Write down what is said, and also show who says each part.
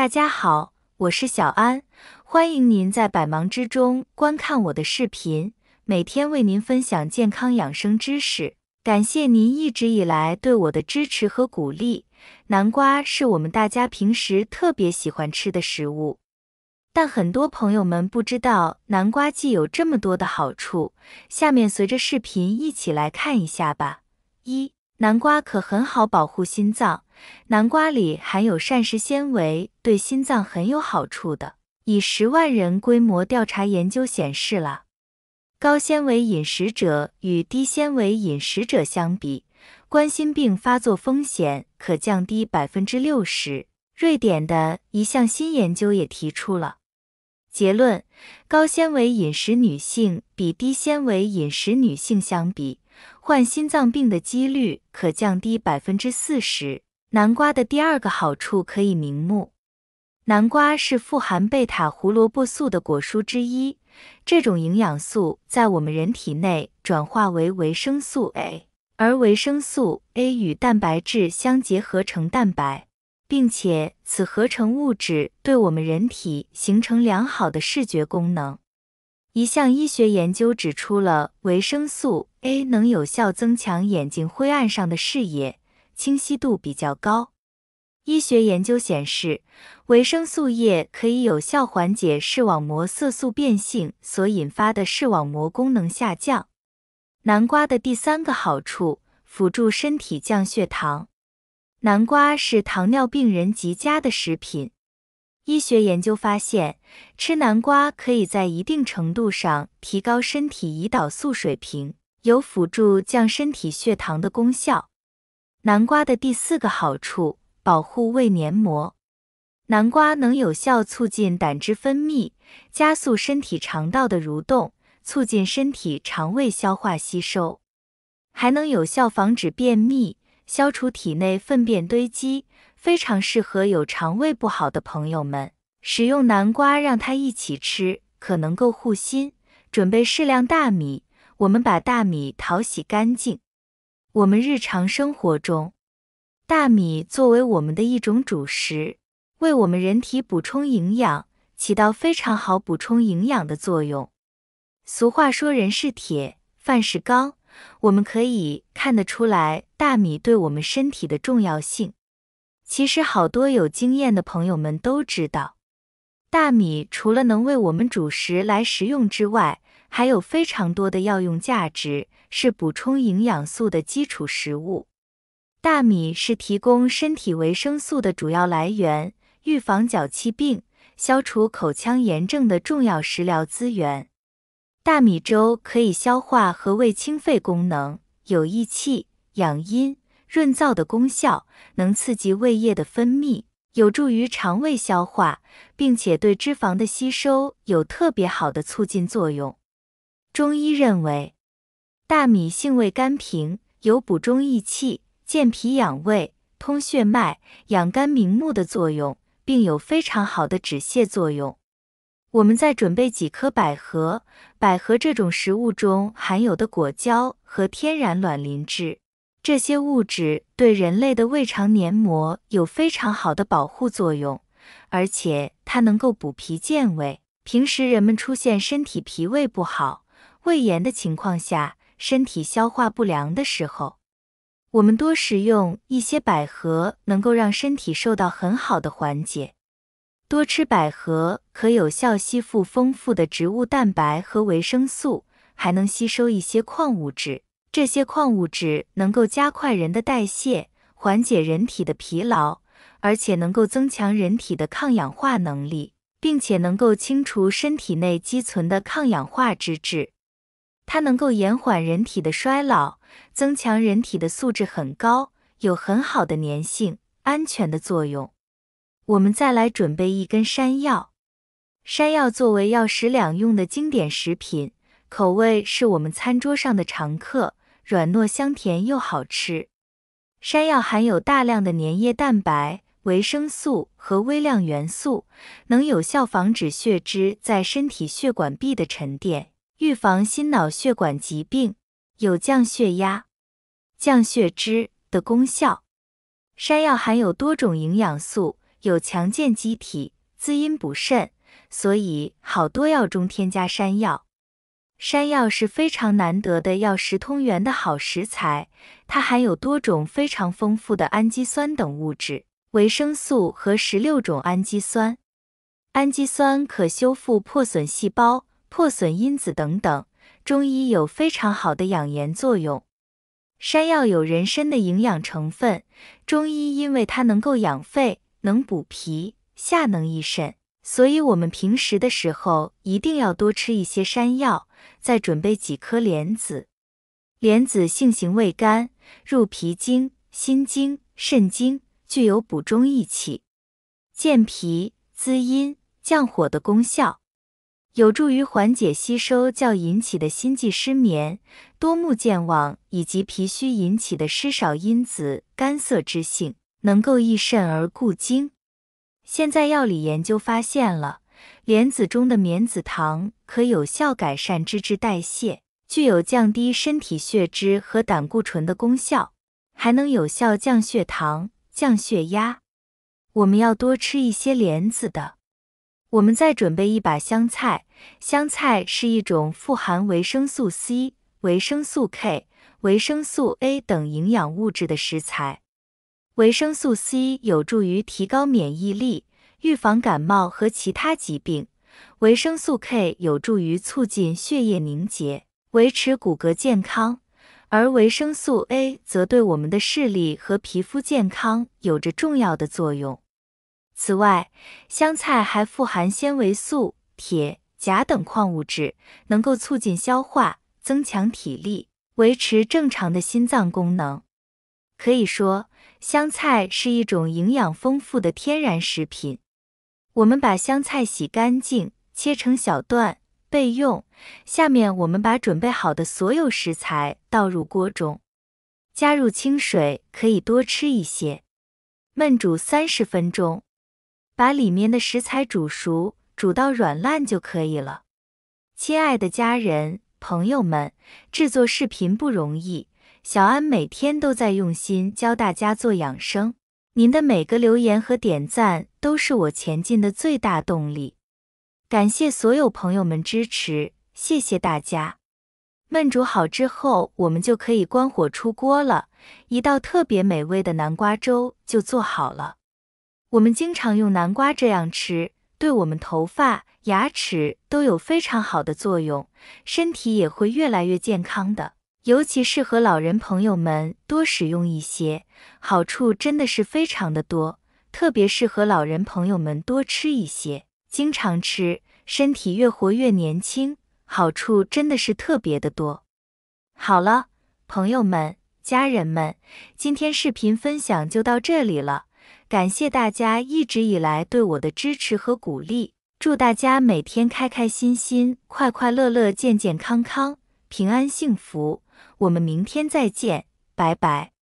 Speaker 1: 大家好，我是小安，欢迎您在百忙之中观看我的视频，每天为您分享健康养生知识。感谢您一直以来对我的支持和鼓励。南瓜是我们大家平时特别喜欢吃的食物，但很多朋友们不知道南瓜既有这么多的好处，下面随着视频一起来看一下吧。一南瓜可很好保护心脏。南瓜里含有膳食纤维，对心脏很有好处的。以十万人规模调查研究显示了，高纤维饮食者与低纤维饮食者相比，冠心病发作风险可降低百分之六十。瑞典的一项新研究也提出了结论：高纤维饮食女性比低纤维饮食女性相比。患心脏病的几率可降低百分之四十。南瓜的第二个好处可以明目。南瓜是富含贝塔胡萝卜素的果蔬之一，这种营养素在我们人体内转化为维生素 A，而维生素 A 与蛋白质相结合成蛋白，并且此合成物质对我们人体形成良好的视觉功能。一项医学研究指出了维生素。a 能有效增强眼睛灰暗上的视野，清晰度比较高。医学研究显示，维生素 e 可以有效缓解视网膜色素变性所引发的视网膜功能下降。南瓜的第三个好处，辅助身体降血糖。南瓜是糖尿病人极佳的食品。医学研究发现，吃南瓜可以在一定程度上提高身体胰岛素水平。有辅助降身体血糖的功效。南瓜的第四个好处，保护胃黏膜。南瓜能有效促进胆汁分泌，加速身体肠道的蠕动，促进身体肠胃消化吸收，还能有效防止便秘，消除体内粪便堆积，非常适合有肠胃不好的朋友们使用南瓜，让它一起吃，可能够护心。准备适量大米。我们把大米淘洗干净。我们日常生活中，大米作为我们的一种主食，为我们人体补充营养，起到非常好补充营养的作用。俗话说“人是铁，饭是钢”，我们可以看得出来大米对我们身体的重要性。其实，好多有经验的朋友们都知道，大米除了能为我们主食来食用之外，还有非常多的药用价值，是补充营养素的基础食物。大米是提供身体维生素的主要来源，预防脚气病、消除口腔炎症的重要食疗资源。大米粥可以消化和胃、清肺功能，有益气、养阴、润燥的功效，能刺激胃液的分泌，有助于肠胃消化，并且对脂肪的吸收有特别好的促进作用。中医认为，大米性味甘平，有补中益气、健脾养胃、通血脉、养肝明目的作用，并有非常好的止泻作用。我们再准备几颗百合，百合这种食物中含有的果胶和天然卵磷脂，这些物质对人类的胃肠黏膜有非常好的保护作用，而且它能够补脾健胃。平时人们出现身体脾胃不好。胃炎的情况下，身体消化不良的时候，我们多食用一些百合，能够让身体受到很好的缓解。多吃百合可有效吸附丰富的植物蛋白和维生素，还能吸收一些矿物质。这些矿物质能够加快人的代谢，缓解人体的疲劳，而且能够增强人体的抗氧化能力，并且能够清除身体内积存的抗氧化脂质。它能够延缓人体的衰老，增强人体的素质，很高，有很好的粘性、安全的作用。我们再来准备一根山药。山药作为药食两用的经典食品，口味是我们餐桌上的常客，软糯香甜又好吃。山药含有大量的粘液蛋白、维生素和微量元素，能有效防止血脂在身体血管壁的沉淀。预防心脑血管疾病，有降血压、降血脂的功效。山药含有多种营养素，有强健机体、滋阴补肾，所以好多药中添加山药。山药是非常难得的药食同源的好食材，它含有多种非常丰富的氨基酸等物质、维生素和十六种氨基酸，氨基酸可修复破损细胞。破损因子等等，中医有非常好的养颜作用。山药有人参的营养成分，中医因为它能够养肺，能补脾，下能益肾，所以我们平时的时候一定要多吃一些山药，再准备几颗莲子。莲子性行味甘，入脾经、心经、肾经，具有补中益气、健脾、滋阴、降火的功效。有助于缓解吸收较引起的心悸、失眠、多目健忘以及脾虚引起的湿少、因子干涩之性，能够益肾而固精。现在药理研究发现了，莲子中的棉子糖可有效改善脂质代谢，具有降低身体血脂和胆固醇的功效，还能有效降血糖、降血压。我们要多吃一些莲子的。我们再准备一把香菜。香菜是一种富含维生素 C、维生素 K、维生素 A 等营养物质的食材。维生素 C 有助于提高免疫力，预防感冒和其他疾病。维生素 K 有助于促进血液凝结，维持骨骼健康，而维生素 A 则对我们的视力和皮肤健康有着重要的作用。此外，香菜还富含纤维素、铁、钾等矿物质，能够促进消化、增强体力、维持正常的心脏功能。可以说，香菜是一种营养丰富的天然食品。我们把香菜洗干净，切成小段备用。下面我们把准备好的所有食材倒入锅中，加入清水，可以多吃一些，焖煮三十分钟。把里面的食材煮熟，煮到软烂就可以了。亲爱的家人朋友们，制作视频不容易，小安每天都在用心教大家做养生。您的每个留言和点赞都是我前进的最大动力，感谢所有朋友们支持，谢谢大家。焖煮好之后，我们就可以关火出锅了，一道特别美味的南瓜粥就做好了。我们经常用南瓜这样吃，对我们头发、牙齿都有非常好的作用，身体也会越来越健康。的，尤其适合老人朋友们多使用一些，好处真的是非常的多，特别适合老人朋友们多吃一些，经常吃，身体越活越年轻，好处真的是特别的多。好了，朋友们、家人们，今天视频分享就到这里了。感谢大家一直以来对我的支持和鼓励，祝大家每天开开心心、快快乐乐、健健康康、平安幸福。我们明天再见，拜拜。